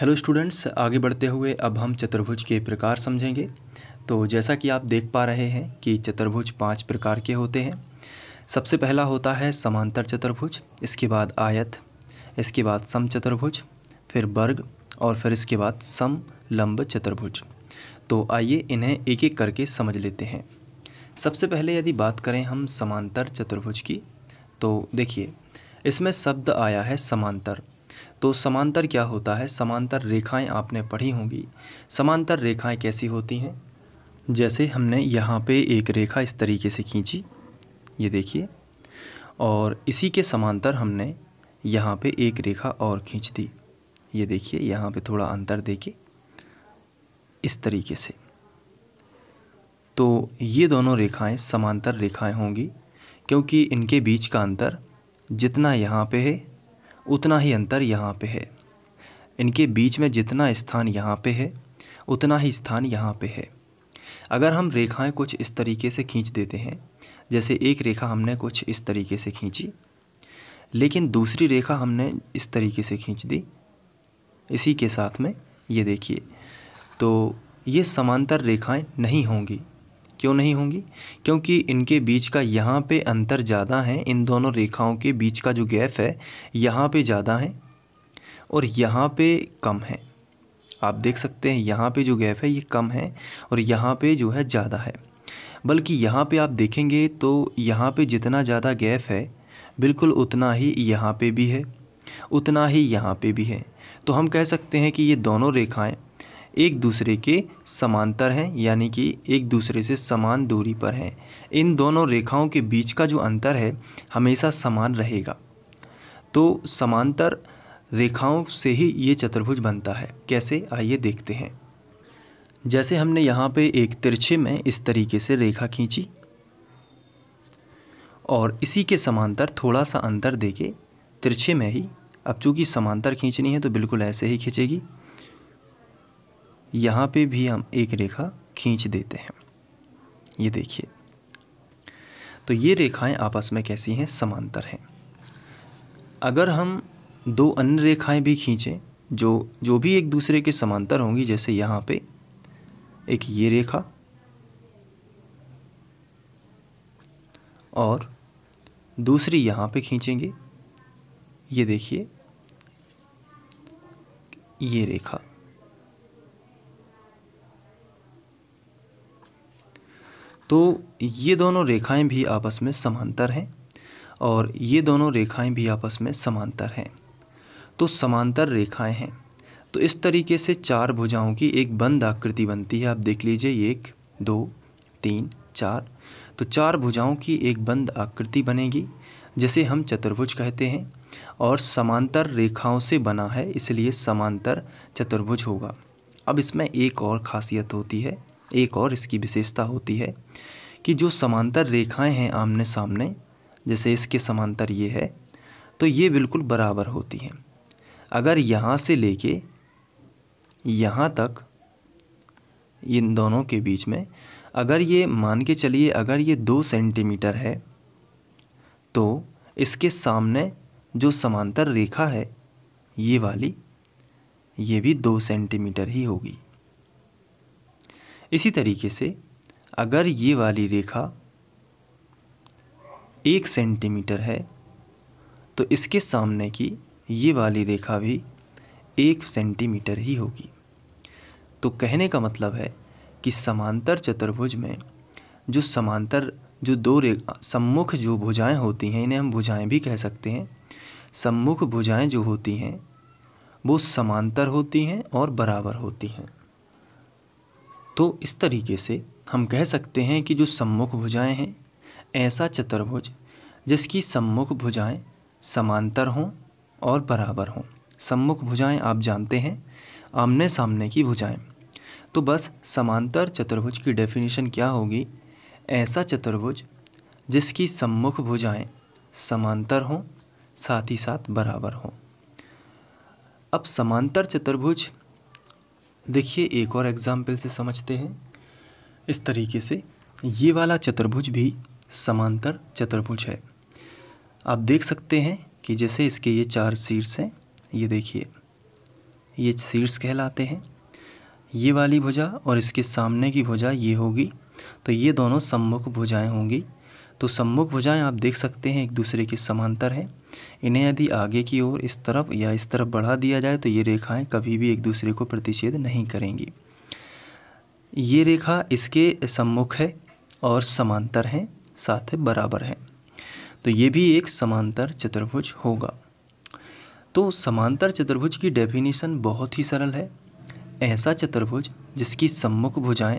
hello students आगे बढ़ते हुए अब हम चतुर्भुज के प्रकार समझेंगे तो जैसा कि आप देख पा रहे हैं कि चतुर्भुज पांच प्रकार के होते हैं सबसे पहला होता है समांतर चतुर्भुज इसके बाद आयत इसके बाद सम चतुर्भुज फिर वर्ग और फिर इसके बाद सम लंब चतुर्भुज तो आइए इन्हें एक एक करके समझ लेते हैं सबसे पहले यदि बात करें हम समांतर चतुर्भुज की तो देखिए इसमें शब्द आया है समांतर तो समांतर क्या होता है समांतर रेखाएं आपने पढ़ी होंगी समांतर रेखाएं कैसी होती हैं जैसे हमने यहाँ पे एक रेखा इस तरीके से खींची ये देखिए और इसी के समांतर हमने यहाँ पे एक रेखा और खींच दी ये देखिए यहाँ पे थोड़ा अंतर देके इस तरीके से तो ये दोनों रेखाएं समांतर रेखाएं होंगी क्योंकि इनके बीच का अंतर जितना यहाँ पे है उतना ही अंतर यहाँ पे है इनके बीच में जितना स्थान यहाँ पे है उतना ही स्थान यहाँ पे है अगर हम रेखाएं कुछ इस तरीके से खींच देते हैं जैसे एक रेखा हमने कुछ इस तरीके से खींची लेकिन दूसरी रेखा हमने इस तरीके से खींच दी इसी के साथ में ये देखिए तो ये समांतर रेखाएं नहीं होंगी क्यों नहीं होंगी क्योंकि इनके बीच का यहाँ पे अंतर ज़्यादा है इन दोनों रेखाओं के बीच का जो गैप है यहाँ पे ज़्यादा है और यहाँ पे कम है आप देख सकते हैं यहाँ पे जो गैप है ये कम है और यहाँ पे जो है ज़्यादा है बल्कि यहाँ पे आप देखेंगे तो यहाँ पे जितना ज़्यादा गैप है बिल्कुल उतना ही यहाँ पर भी है उतना ही यहाँ पर भी है तो हम कह सकते हैं कि ये दोनों रेखाएँ एक दूसरे के समांतर हैं यानी कि एक दूसरे से समान दूरी पर हैं इन दोनों रेखाओं के बीच का जो अंतर है हमेशा समान रहेगा तो समांतर रेखाओं से ही ये चतुर्भुज बनता है कैसे आइए देखते हैं जैसे हमने यहाँ पे एक तिरछे में इस तरीके से रेखा खींची और इसी के समांतर थोड़ा सा अंतर देके तिरछे में ही अब चूँकि समांतर खींचनी है तो बिल्कुल ऐसे ही खींचेगी यहाँ पे भी हम एक रेखा खींच देते हैं ये देखिए तो ये रेखाएं आपस में कैसी हैं समांतर हैं अगर हम दो अन्य रेखाएं भी खींचें जो जो भी एक दूसरे के समांतर होंगी जैसे यहाँ पे एक ये रेखा और दूसरी यहाँ पे खींचेंगे ये देखिए ये रेखा तो ये दोनों रेखाएं भी आपस में समांतर हैं और ये दोनों रेखाएं भी आपस में समांतर हैं तो समांतर रेखाएं हैं तो इस तरीके से चार भुजाओं की एक बंद आकृति बनती है आप देख लीजिए एक दो तीन चार तो चार भुजाओं की एक बंद आकृति बनेगी जिसे हम चतुर्भुज कहते हैं और समांतर रेखाओं से बना है इसलिए समांतर चतुर्भुज होगा अब इसमें एक और खासियत होती है एक और इसकी विशेषता होती है कि जो समांतर रेखाएं हैं आमने सामने जैसे इसके समांतर ये है तो ये बिल्कुल बराबर होती हैं अगर यहाँ से लेके यहाँ तक इन दोनों के बीच में अगर ये मान के चलिए अगर ये दो सेंटीमीटर है तो इसके सामने जो समांतर रेखा है ये वाली ये भी दो सेंटीमीटर ही होगी इसी तरीके से अगर ये वाली रेखा एक सेंटीमीटर है तो इसके सामने की ये वाली रेखा भी एक सेंटीमीटर ही होगी तो कहने का मतलब है कि समांतर चतुर्भुज में जो समांतर जो दो रे सम्मुख जो भुजाएं होती हैं इन्हें हम भुजाएं भी कह सकते हैं सम्मुख भुजाएं जो होती हैं वो समांतर होती हैं और बराबर होती हैं तो इस तरीके से हम कह सकते हैं कि जो सम्मुख भुजाएं हैं ऐसा चतुर्भुज जिसकी सम्मुख भुजाएं समांतर हों और बराबर हों सम्मुख भुजाएं आप जानते हैं आमने सामने की भुजाएं तो बस समांतर चतुर्भुज की डेफिनेशन क्या होगी ऐसा चतुर्भुज जिसकी सम्मुख भुजाएं समांतर हों साथ ही साथ बराबर हों अब समांतर चतुर्भुज देखिए एक और एग्ज़ाम्पल से समझते हैं इस तरीके से ये वाला चतुर्भुज भी समांतर चतुर्भुज है आप देख सकते हैं कि जैसे इसके ये चार शीर्ष हैं ये देखिए ये शीर्ष कहलाते हैं ये वाली भुजा और इसके सामने की भुजा ये होगी तो ये दोनों सम्मुख भुजाएं होंगी तो सम्मुख भुजाएं आप देख सकते हैं एक दूसरे के समांतर हैं इन्हें यदि आगे की ओर इस तरफ या इस तरफ बढ़ा दिया जाए तो ये रेखाएं कभी भी एक दूसरे को प्रतिषेध नहीं करेंगी ये रेखा इसके सम्मुख है और समांतर हैं साथ है बराबर हैं तो ये भी एक समांतर चतुर्भुज होगा तो समांतर चतुर्भुज की डेफिनेशन बहुत ही सरल है ऐसा चतुर्भुज जिसकी सम्मुख भुजाएं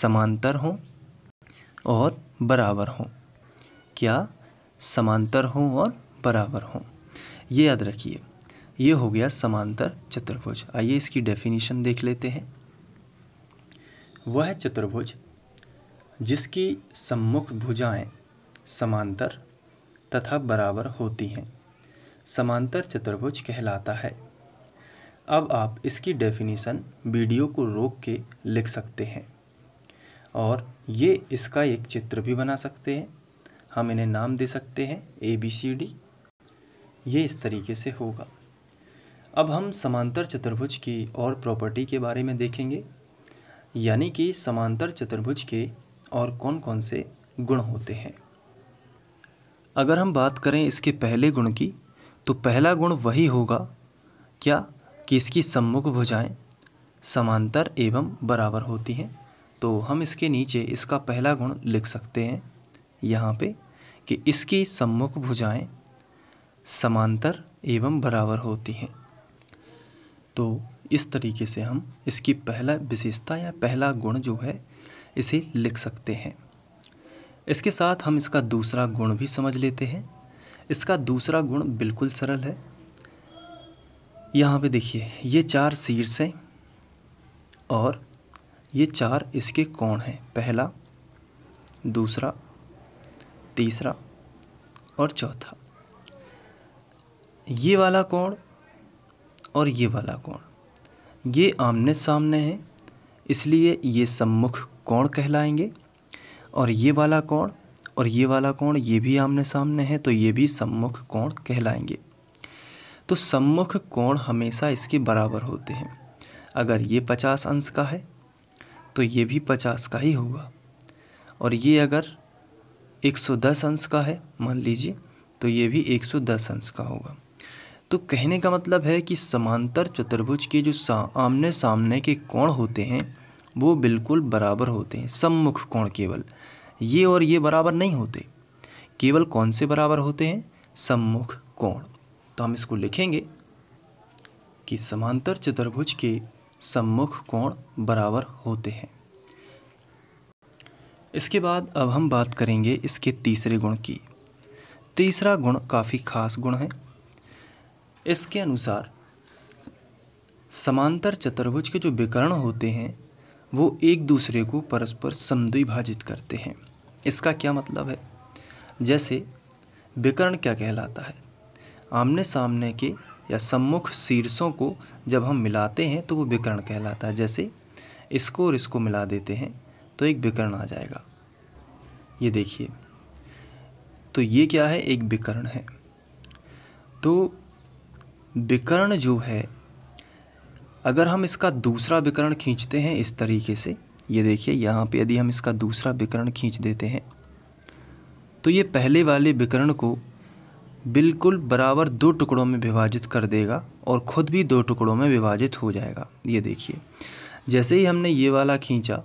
समांतर हों और बराबर हों क्या समांतर हों और बराबर हों ये याद रखिए ये हो गया समांतर चतुर्भुज आइए इसकी डेफिनेशन देख लेते हैं वह चतुर्भुज जिसकी सम्मुख भुजाएं समांतर तथा बराबर होती हैं समांतर चतुर्भुज कहलाता है अब आप इसकी डेफिनेशन वीडियो को रोक के लिख सकते हैं और ये इसका एक चित्र भी बना सकते हैं हम इन्हें नाम दे सकते हैं ए बी सी डी ये इस तरीके से होगा अब हम समांतर चतुर्भुज की और प्रॉपर्टी के बारे में देखेंगे यानी कि समांतर चतुर्भुज के और कौन कौन से गुण होते हैं अगर हम बात करें इसके पहले गुण की तो पहला गुण वही होगा क्या कि इसकी सम्मुख भुजाएं समांतर एवं बराबर होती हैं तो हम इसके नीचे इसका पहला गुण लिख सकते हैं यहाँ पे कि इसकी सम्मुख भुजाएं समांतर एवं बराबर होती हैं तो इस तरीके से हम इसकी पहला विशेषता या पहला गुण जो है इसे लिख सकते हैं इसके साथ हम इसका दूसरा गुण भी समझ लेते हैं इसका दूसरा गुण बिल्कुल सरल है यहाँ पे देखिए ये चार शीर्ष हैं और ये चार इसके कोण हैं पहला दूसरा तीसरा और चौथा ये वाला कोण और ये वाला कोण ये आमने सामने है इसलिए ये सम्मुख कोण कहलाएंगे और ये वाला कोण और ये वाला कोण ये भी आमने सामने है तो ये भी सम्मुख कोण कहलाएंगे तो सम्मुख कोण हमेशा इसके बराबर होते हैं अगर ये पचास अंश का है तो ये भी पचास का ही होगा और ये अगर एक सौ दस अंश का है मान लीजिए तो ये भी एक सौ दस अंश का होगा तो कहने का मतलब है कि समांतर चतुर्भुज के जो आमने सामने के कोण होते हैं वो बिल्कुल बराबर होते हैं सम्मुख कोण केवल ये और ये बराबर नहीं होते केवल कौन से बराबर होते हैं सम्मुख कोण तो हम इसको लिखेंगे कि समांतर चतुर्भुज के सम्मुख कोण बराबर होते हैं इसके बाद अब हम बात करेंगे इसके तीसरे गुण की तीसरा गुण काफ़ी खास गुण है इसके अनुसार समांतर चतुर्भुज के जो विकर्ण होते हैं वो एक दूसरे को परस्पर समद्विभाजित करते हैं इसका क्या मतलब है जैसे विकर्ण क्या कहलाता है आमने सामने के या सम्मुख शीर्षों को जब हम मिलाते हैं तो वो विकर्ण कहलाता है जैसे इसको और इसको मिला देते हैं तो एक विकर्ण आ जाएगा ये देखिए तो ये क्या है एक विकर्ण है तो विकर्ण जो है अगर हम इसका दूसरा विकरण खींचते हैं इस तरीके से ये देखिए यहाँ पे यदि हम इसका दूसरा विकरण खींच देते हैं तो ये पहले वाले विकरण को बिल्कुल बराबर दो टुकड़ों में विभाजित कर देगा और ख़ुद भी दो टुकड़ों में विभाजित हो जाएगा ये देखिए जैसे ही हमने ये वाला खींचा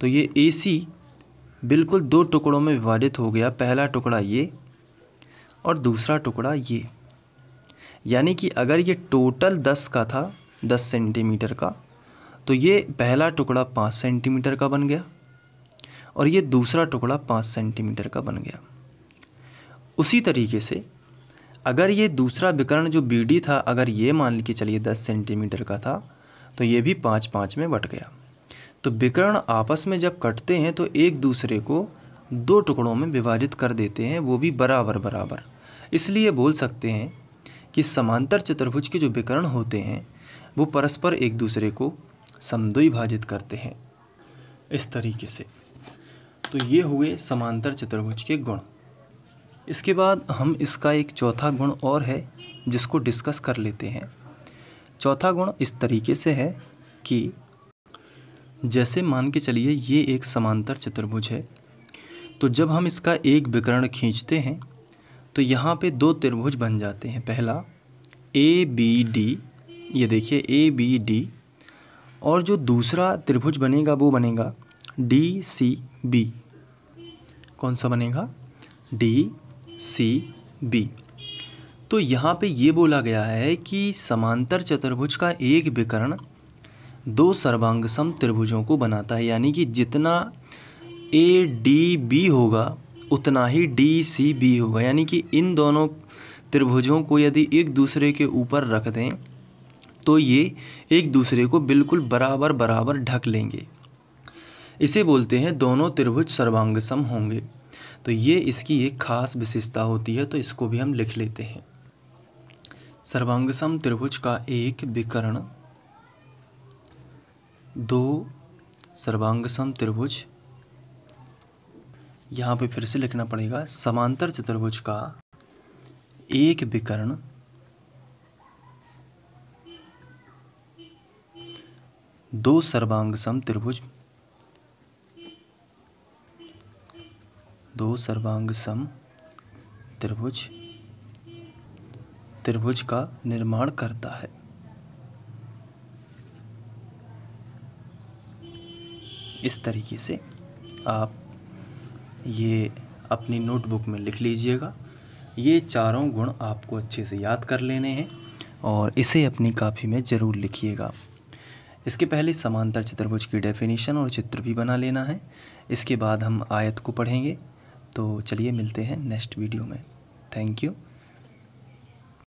तो ये ए सी बिल्कुल दो टुकड़ों में विभाजित हो गया पहला टुकड़ा ये और दूसरा टुकड़ा ये यानी कि अगर ये टोटल दस का था दस सेंटीमीटर का तो ये पहला टुकड़ा पाँच सेंटीमीटर का बन गया और ये दूसरा टुकड़ा पाँच सेंटीमीटर का बन गया उसी तरीके से अगर ये दूसरा विकर्ण जो बी था अगर ये मान के चलिए दस सेंटीमीटर का था तो ये भी पाँच पाँच में बट गया तो विकर्ण आपस में जब कटते हैं तो एक दूसरे को दो टुकड़ों में विभाजित कर देते हैं वो भी बराबर बराबर इसलिए बोल सकते हैं कि समांतर चतुर्भुज के जो विकर्ण होते हैं वो परस्पर एक दूसरे को समद्विभाजित करते हैं इस तरीके से तो ये हुए समांतर चतुर्भुज के गुण इसके बाद हम इसका एक चौथा गुण और है जिसको डिस्कस कर लेते हैं चौथा गुण इस तरीके से है कि जैसे मान के चलिए ये एक समांतर चतुर्भुज है तो जब हम इसका एक विकर्ण खींचते हैं तो यहाँ पे दो त्रिभुज बन जाते हैं पहला ए बी डी ये देखिए ए बी डी और जो दूसरा त्रिभुज बनेगा वो बनेगा डी सी बी कौन सा बनेगा डी सी बी तो यहाँ पे ये बोला गया है कि समांतर चतुर्भुज का एक विकर्ण दो सर्वांग सम त्रिभुजों को बनाता है यानी कि जितना ए डी बी होगा उतना ही डी सी बी होगा यानी कि इन दोनों त्रिभुजों को यदि एक दूसरे के ऊपर रख दें तो ये एक दूसरे को बिल्कुल बराबर बराबर ढक लेंगे इसे बोलते हैं दोनों त्रिभुज सर्वांगसम होंगे तो ये इसकी एक खास विशेषता होती है तो इसको भी हम लिख लेते हैं सर्वांगसम त्रिभुज का एक विकर्ण दो सर्वांगसम त्रिभुज यहाँ पे फिर से लिखना पड़ेगा समांतर चतुर्भुज का एक विकर्ण दो सर्वांग सम त्रिभुज दो सर्वांग सम त्रिभुज त्रिभुज का निर्माण करता है इस तरीके से आप ये अपनी नोटबुक में लिख लीजिएगा ये चारों गुण आपको अच्छे से याद कर लेने हैं और इसे अपनी कापी में ज़रूर लिखिएगा इसके पहले समांतर चतुर्भुज की डेफिनेशन और चित्र भी बना लेना है इसके बाद हम आयत को पढ़ेंगे तो चलिए मिलते हैं नेक्स्ट वीडियो में थैंक यू